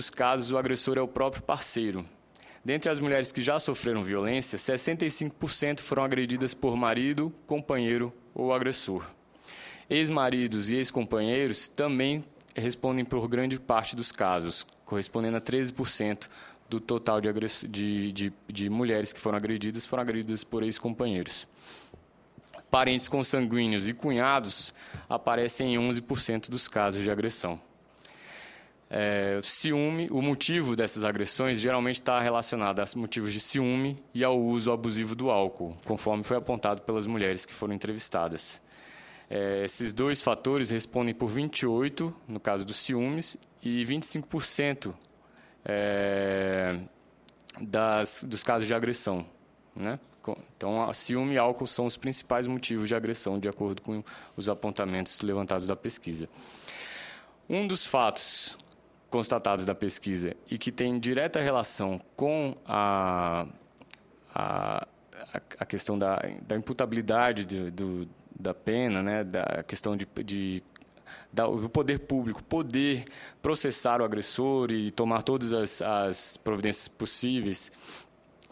dos casos, o agressor é o próprio parceiro. Dentre as mulheres que já sofreram violência, 65% foram agredidas por marido, companheiro ou agressor. Ex-maridos e ex-companheiros também respondem por grande parte dos casos, correspondendo a 13% do total de, de, de, de, mulheres que foram agredidas, foram agredidas por ex-companheiros. Parentes consanguíneos e cunhados aparecem em 11% dos casos de agressão. É, ciúme, o motivo dessas agressões geralmente está relacionado a motivos de ciúme e ao uso abusivo do álcool, conforme foi apontado pelas mulheres que foram entrevistadas. É, esses dois fatores respondem por 28% no caso dos ciúmes e 25% é, das, dos casos de agressão. Né? Então, ciúme e álcool são os principais motivos de agressão, de acordo com os apontamentos levantados da pesquisa. Um dos fatos constatados da pesquisa e que têm direta relação com a, a, a questão da, da imputabilidade de, do, da pena, né, da questão de, de o poder público poder processar o agressor e tomar todas as, as providências possíveis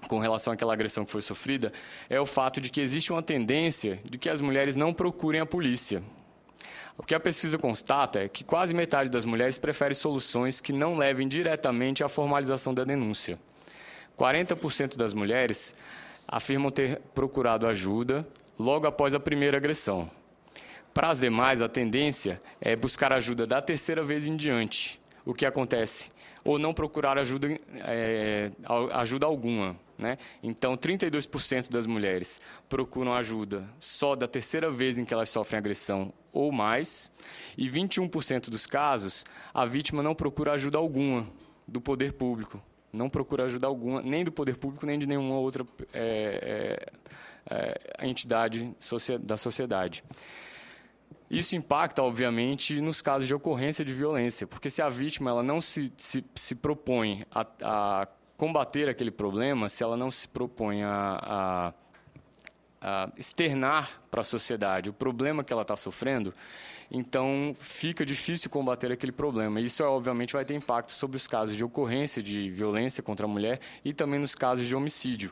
com relação àquela agressão que foi sofrida é o fato de que existe uma tendência de que as mulheres não procurem a polícia. O que a pesquisa constata é que quase metade das mulheres prefere soluções que não levem diretamente à formalização da denúncia. 40% das mulheres afirmam ter procurado ajuda logo após a primeira agressão. Para as demais, a tendência é buscar ajuda da terceira vez em diante, o que acontece ou não procurar ajuda, é, ajuda alguma. Né? Então, 32% das mulheres procuram ajuda só da terceira vez em que elas sofrem agressão ou mais, e 21% dos casos a vítima não procura ajuda alguma do poder público, não procura ajuda alguma, nem do poder público, nem de nenhuma outra é, é, entidade da sociedade. Isso impacta, obviamente, nos casos de ocorrência de violência, porque se a vítima ela não se, se, se propõe a, a, combater aquele problema, se ela não se propõe a, a, a externar para a sociedade o problema que ela está sofrendo, então fica difícil combater aquele problema. Isso, obviamente, vai ter impacto sobre os casos de ocorrência de violência contra a mulher e também nos casos de homicídio.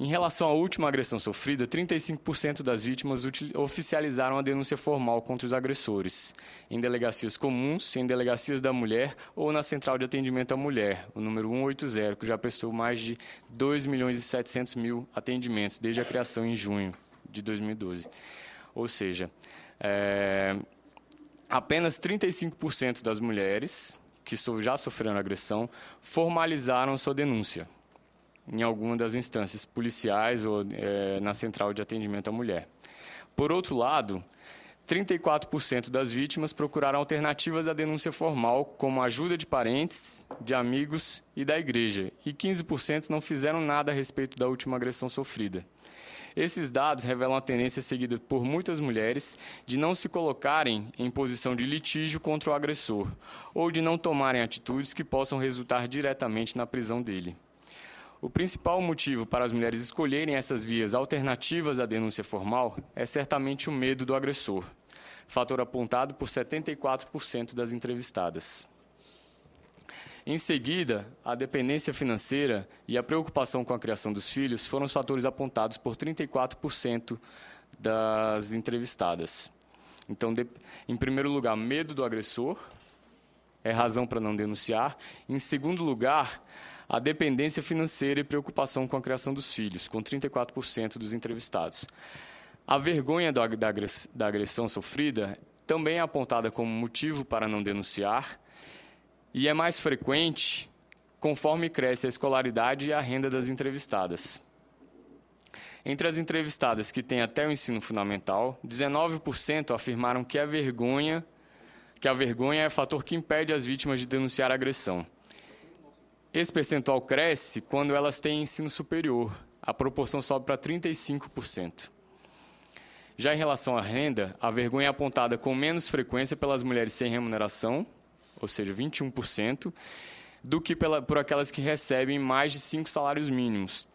Em relação à última agressão sofrida, 35% das vítimas oficializaram a denúncia formal contra os agressores, em delegacias comuns, em delegacias da mulher ou na Central de Atendimento à Mulher, o número 180, que já prestou mais de 2 milhões e 700 mil atendimentos desde a criação em junho de 2012. Ou seja, é, apenas 35% das mulheres que já sofreram agressão formalizaram sua denúncia em alguma das instâncias policiais ou é, na central de atendimento à mulher. Por outro lado, 34% das vítimas procuraram alternativas à denúncia formal, como ajuda de parentes, de amigos e da igreja, e 15% não fizeram nada a respeito da última agressão sofrida. Esses dados revelam a tendência seguida por muitas mulheres de não se colocarem em posição de litígio contra o agressor ou de não tomarem atitudes que possam resultar diretamente na prisão dele. O principal motivo para as mulheres escolherem essas vias alternativas à denúncia formal é certamente o medo do agressor, fator apontado por 74% das entrevistadas. Em seguida, a dependência financeira e a preocupação com a criação dos filhos foram os fatores apontados por 34% das entrevistadas. Então, de, em primeiro lugar, medo do agressor é razão para não denunciar. Em segundo lugar, a dependência financeira e preocupação com a criação dos filhos, com 34% dos entrevistados. A vergonha da, da, da agressão sofrida também é apontada como motivo para não denunciar e é mais frequente conforme cresce a escolaridade e a renda das entrevistadas. Entre as entrevistadas que têm até o ensino fundamental, 19% afirmaram que a vergonha que a vergonha é o fator que impede as vítimas de denunciar a agressão. Esse percentual cresce quando elas têm ensino superior. A proporção sobe para 35%. Já em relação à renda, a vergonha é apontada com menos frequência pelas mulheres sem remuneração, ou seja, 21%, do que pela, por aquelas que recebem mais de cinco salários mínimos.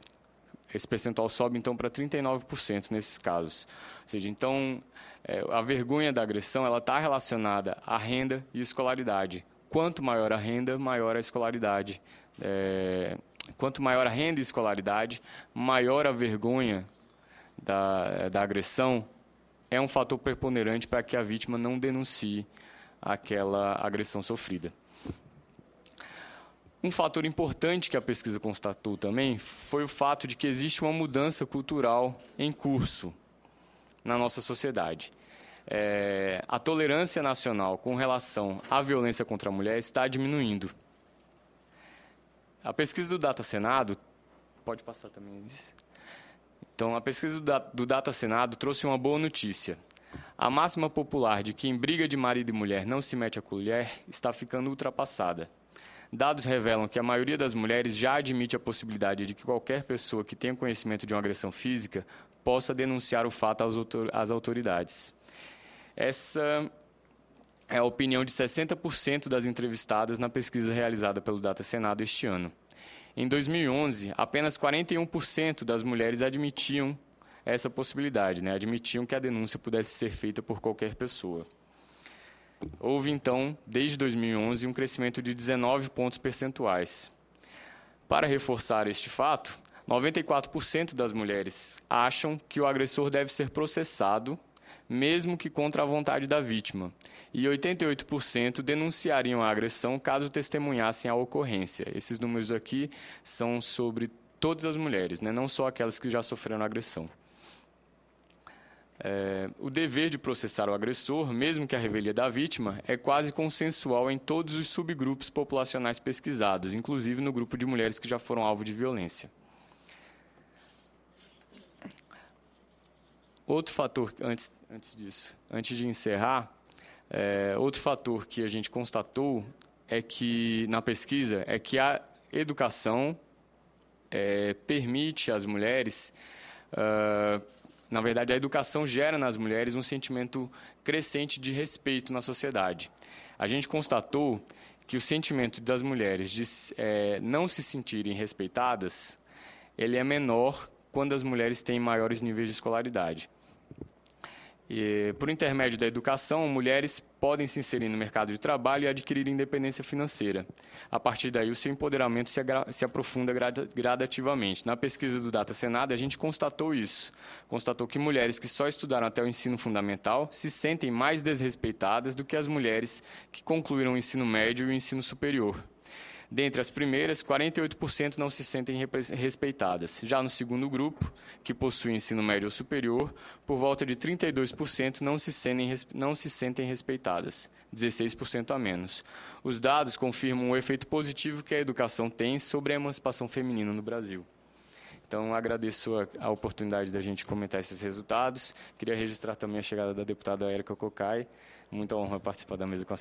Esse percentual sobe então para 39% nesses casos. Ou seja, então é, a vergonha da agressão ela está relacionada à renda e escolaridade quanto maior a renda, maior a escolaridade. É, quanto maior a renda e escolaridade, maior a vergonha da, da agressão é um fator preponderante para que a vítima não denuncie aquela agressão sofrida. Um fator importante que a pesquisa constatou também foi o fato de que existe uma mudança cultural em curso na nossa sociedade é, a tolerância nacional com relação à violência contra a mulher está diminuindo. A pesquisa do Data Senado. Pode passar também isso. Então, a pesquisa do, do Data Senado trouxe uma boa notícia. A máxima popular de que em briga de marido e mulher não se mete a colher está ficando ultrapassada. Dados revelam que a maioria das mulheres já admite a possibilidade de que qualquer pessoa que tenha conhecimento de uma agressão física possa denunciar o fato às autoridades. Essa é a opinião de 60% das entrevistadas na pesquisa realizada pelo Data Senado este ano. Em 2011, apenas 41% das mulheres admitiam essa possibilidade, né? admitiam que a denúncia pudesse ser feita por qualquer pessoa. Houve, então, desde 2011, um crescimento de 19 pontos percentuais. Para reforçar este fato, 94% das mulheres acham que o agressor deve ser processado, mesmo que contra a vontade da vítima, e 88% denunciariam a agressão caso testemunhassem a ocorrência. Esses números aqui são sobre todas as mulheres, né? não só aquelas que já sofreram agressão. É, o dever de processar o agressor, mesmo que a revelia da vítima, é quase consensual em todos os subgrupos populacionais pesquisados, inclusive no grupo de mulheres que já foram alvo de violência. Outro fator, antes, antes disso, antes de encerrar, é, outro fator que a gente constatou é que, na pesquisa, é que a educação é, permite às mulheres, uh, na verdade, a educação gera nas mulheres um sentimento crescente de respeito na sociedade. A gente constatou que o sentimento das mulheres de é, não se sentirem respeitadas, ele é menor quando as mulheres têm maiores níveis de escolaridade. E, por intermédio da educação, mulheres podem se inserir no mercado de trabalho e adquirir independência financeira. A partir daí, o seu empoderamento se, se aprofunda grad gradativamente. Na pesquisa do Data Senado, a gente constatou isso. Constatou que mulheres que só estudaram até o ensino fundamental se sentem mais desrespeitadas do que as mulheres que concluíram o ensino médio e o ensino superior. Dentre as primeiras, 48% não se sentem respeitadas. Já no segundo grupo, que possui ensino médio ou superior, por volta de 32% não se, sentem, não se sentem respeitadas, 16% a menos. Os dados confirmam o efeito positivo que a educação tem sobre a emancipação feminina no Brasil. Então, agradeço a, a oportunidade da gente comentar esses resultados. Queria registrar também a chegada da deputada Érica Cocai. Muita honra participar da mesa com a